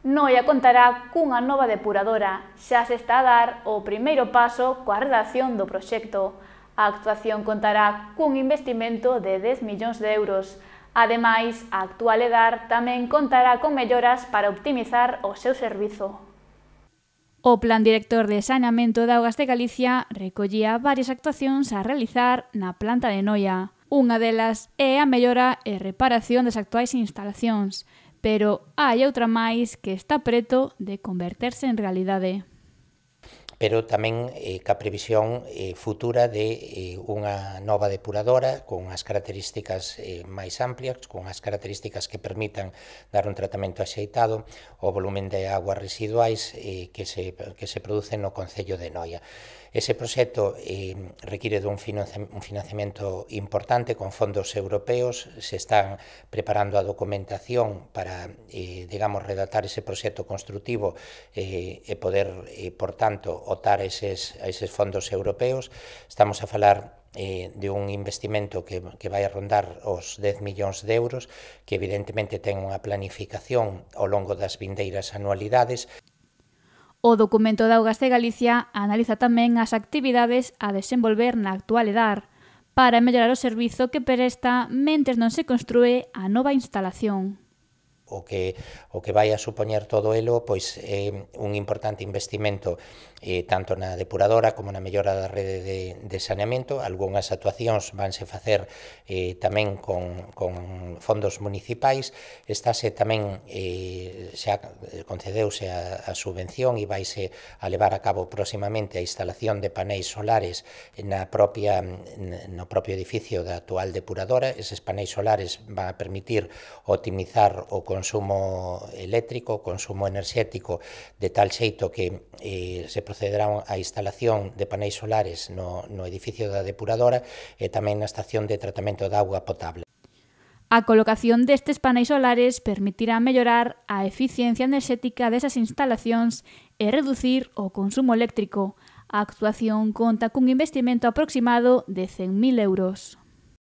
Noia contará cunha nova depuradora. Xa se está a dar o primeiro paso coa redacción do proxecto. A actuación contará cun investimento de 10 millóns de euros. Ademais, a actual EDAR tamén contará con melloras para optimizar o seu servizo. O Plan Director de Saneamento de Augas de Galicia recollía varias actuacións a realizar na planta de Noia. Unha delas é a mellora e reparación das actuais instalacións, pero hay otra más que está preto de convertirse en realidad. pero tamén eh, ca previsión eh, futura de eh, unha nova depuradora con as características eh, máis amplias, con as características que permitan dar un tratamento axeitado ao volumen de aguas residuais eh, que, se, que se producen no Concello de Noia. Ese proxecto eh, require dun un financiamento importante con fondos europeos, se están preparando a documentación para, eh, digamos, redactar ese proxecto constructivo eh, e poder, eh, por tanto, otar eses, a eses fondos europeos. Estamos a falar eh, de un investimento que, que vai a rondar os 10 millóns de euros, que evidentemente ten unha planificación ao longo das vindeiras anualidades. O documento da Augas de Galicia analiza tamén as actividades a desenvolver na actual edar para mellorar o servizo que presta mentes non se construe a nova instalación o que o que vai a supoñer todo elo pois é un importante investimento eh, tanto na depuradora como na mellora da rede de, de saneamento. Algunhas actuacións vanse facer eh, tamén con, con fondos municipais. Estáse tamén, eh, xa concedeuse a, a subvención e vaise a levar a cabo próximamente a instalación de paneis solares na propia, no propio edificio da actual depuradora. Eses paneis solares van a permitir optimizar o consumo consumo eléctrico, consumo enerxético, de tal xeito que eh, se procederá a instalación de paneis solares no, no edificio da depuradora e tamén na estación de tratamento de agua potable. A colocación destes paneis solares permitirá mellorar a eficiencia enerxética desas instalacións e reducir o consumo eléctrico. A actuación conta cun investimento aproximado de 100.000 euros.